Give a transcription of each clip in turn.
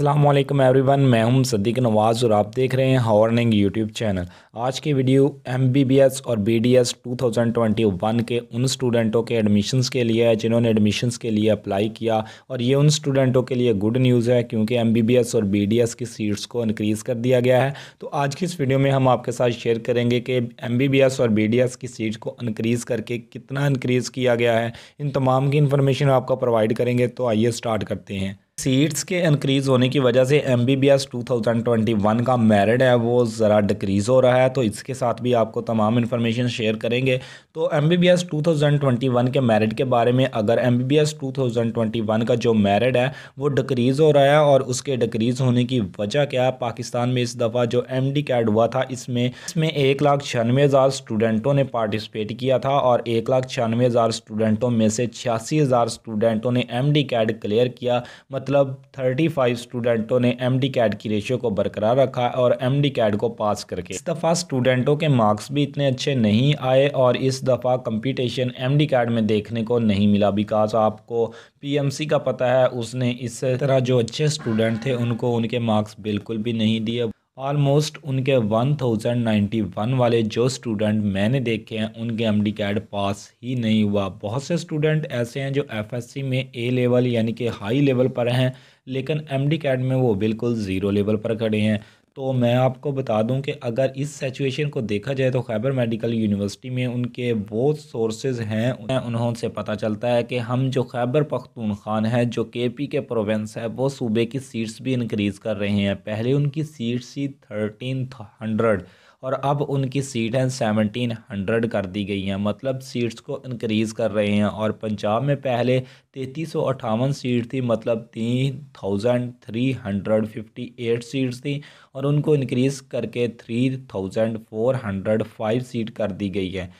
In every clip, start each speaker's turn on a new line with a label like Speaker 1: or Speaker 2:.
Speaker 1: अल्लाम एवरीवन मैं हूं सदीक नवाज़ और आप देख रहे हैं हॉर्निंग यूट्यूब चैनल आज की वीडियो एमबीबीएस और बीडीएस 2021 के उन स्टूडेंटों के एडमिशन्स के लिए है जिन्होंने एडमिशन्स के लिए अप्लाई किया और ये उन स्टूडेंटों के लिए गुड न्यूज़ है क्योंकि एमबीबीएस और बीडीएस की सीट्स को इनक्रीज़ कर दिया गया है तो आज की इस वीडियो में हम आपके साथ शेयर करेंगे कि एम और बी की सीट्स को इनक्रीज़ करके कितना इनक्रीज़ किया गया है इन तमाम की इन्फॉर्मेशन आपको प्रोवाइड करेंगे तो आइए स्टार्ट करते हैं सीट्स के इनक्रीज़ होने की वजह से M B B S two thousand twenty one का मेरिट है वो ज़रा डिक्रीज़ हो रहा है तो इसके साथ भी आपको तमाम इन्फॉर्मेशन शेयर करेंगे तो M B B S two thousand twenty one के मेरिट के बारे में अगर M B B S two thousand twenty one का जो मेरिट है वो डिक्रीज़ हो रहा है और उसके डिक्रीज़ होने की वजह क्या है पाकिस्तान में इस दफ़ा जो एम डी कैड हुआ था इसमें इसमें एक लाख छियानवे हज़ार स्टूडेंटों ने पार्टिसिपेट किया था और एक लाख छियानवे हज़ार स्टूडेंटों में से छियासी हज़ार स्टूडेंटों ने एम डी कैड क्लियर किया मतलब मतलब 35 स्टूडेंटों ने एम डी कैट की रेशियो को बरकरार रखा और एम डी कैट को पास करके इस दफ़ा स्टूडेंटों के मार्क्स भी इतने अच्छे नहीं आए और इस दफ़ा कंपटीशन एम डी कैट में देखने को नहीं मिला बिकॉज आपको पी एम सी का पता है उसने इस तरह जो अच्छे स्टूडेंट थे उनको उनके मार्क्स बिल्कुल भी नहीं दिए ऑलमोस्ट उनके वन थाउजेंड नाइन्टी वन वाले जो स्टूडेंट मैंने देखे हैं उनके एम डी कैड पास ही नहीं हुआ बहुत से स्टूडेंट ऐसे हैं जो एफ एस सी में ए लेवल यानी कि हाई लेवल पर हैं लेकिन एम डी कैड में वो बिल्कुल ज़ीरो लेवल पर खड़े हैं तो मैं आपको बता दूं कि अगर इस सिचुएशन को देखा जाए तो खैबर मेडिकल यूनिवर्सिटी में उनके बहुत सोर्सेज हैं उन्होंने पता चलता है कि हम जो खैबर खान है जो के पी के प्रोवेंस है वो सूबे की सीट्स भी इनक्रीज़ कर रहे हैं पहले उनकी सीट्स थी थर्टीन हंड्रेड और अब उनकी सीट हैं सेवनटीन हंड्रेड कर दी गई हैं मतलब सीट्स को इनक्रीज़ कर रहे हैं और पंजाब में पहले तैंतीस सौ अट्ठावन सीट थी मतलब तीन thousand three hundred fifty eight seats थी और उनको इनक्रीज़ करके three thousand four hundred five seat कर दी गई है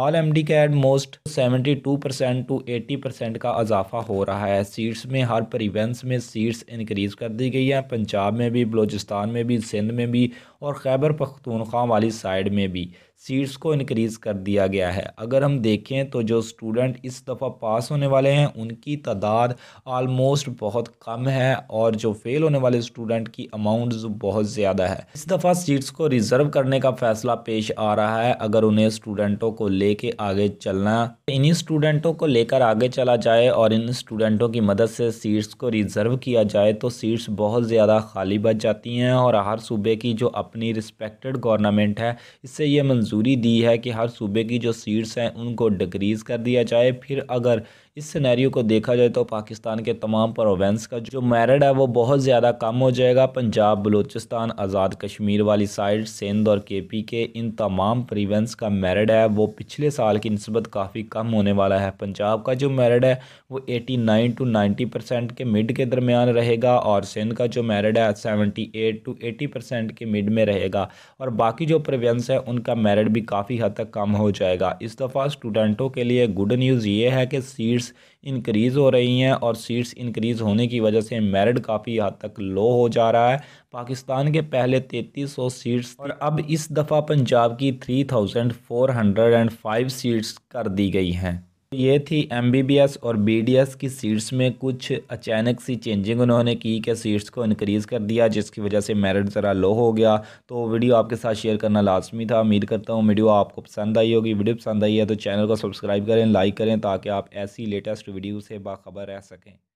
Speaker 1: ऑल एम डी का almost seventy two percent to eighty percent का इजाफा हो रहा है सीट्स में हर परिवेंस में सीट्स इनक्रीज़ कर दी गई हैं पंजाब में भी बलोचिस्तान में भी सिंध में भी और खैबर पख्तूनख्वा वाली साइड में भी सीट्स को इनक्रीज़ कर दिया गया है अगर हम देखें तो जो स्टूडेंट इस दफ़ा पास होने वाले हैं उनकी तादाद आलमोस्ट बहुत कम है और जो फेल होने वाले स्टूडेंट की अमाउंट बहुत ज़्यादा है इस दफ़ा सीट्स को रिज़र्व करने का फ़ैसला पेश आ रहा है अगर उन्हें स्टूडेंटों को ले आगे चलना इन्हीं स्टूडेंटों को लेकर आगे चला जाए और इन स्टूडेंटों की मदद से सीट्स को रिज़र्व किया जाए तो सीट्स बहुत ज़्यादा खाली बच जाती हैं और हर सूबे की जो अपनी रिस्पेक्टेड गवर्नमेंट है इससे ये मंजूरी दी है कि हर सूबे की जो सीट्स हैं उनको डिक्रीज़ कर दिया जाए फिर अगर इस सिनेरियो को देखा जाए तो पाकिस्तान के तमाम प्रोवेंस का जो मेरिड है वो बहुत ज़्यादा कम हो जाएगा पंजाब बलूचिस्तान आज़ाद कश्मीर वाली साइड सिंध और के पी के इन तमाम प्रीवेंस का मेरिड है वो पिछले साल की नस्बत काफ़ी कम होने वाला है पंजाब का जो मेरिड है वो eighty nine to ninety percent के मिड के दरमियान रहेगा और सिंध का जो मेरिड है seventy eight to eighty percent के मिड में रहेगा और बाकी जो प्रीवेंस है उनका मेरिड मेरिट भी काफ़ी हद तक कम हो जाएगा इस दफ़ा स्टूडेंटों के लिए गुड न्यूज़ ये है कि सीट्स इंक्रीज़ हो रही हैं और सीट्स इंक्रीज़ होने की वजह से मेरिट काफ़ी हद तक लो हो जा रहा है पाकिस्तान के पहले 3300 सीट्स और अब इस दफ़ा पंजाब की 3405 सीट्स कर दी गई हैं ये थी एम और बी की सीट्स में कुछ अचानक सी चेंजिंग उन्होंने की कि सीट्स को इनक्रीज़ कर दिया जिसकी वजह से मेरिट ज़रा लो हो गया तो वीडियो आपके साथ शेयर करना लाजमी था उम्मीद करता हूँ वीडियो आपको पसंद आई होगी वीडियो पसंद आई है तो चैनल को सब्सक्राइब करें लाइक करें ताकि आप ऐसी लेटेस्ट वीडियो से बाखबर रह सकें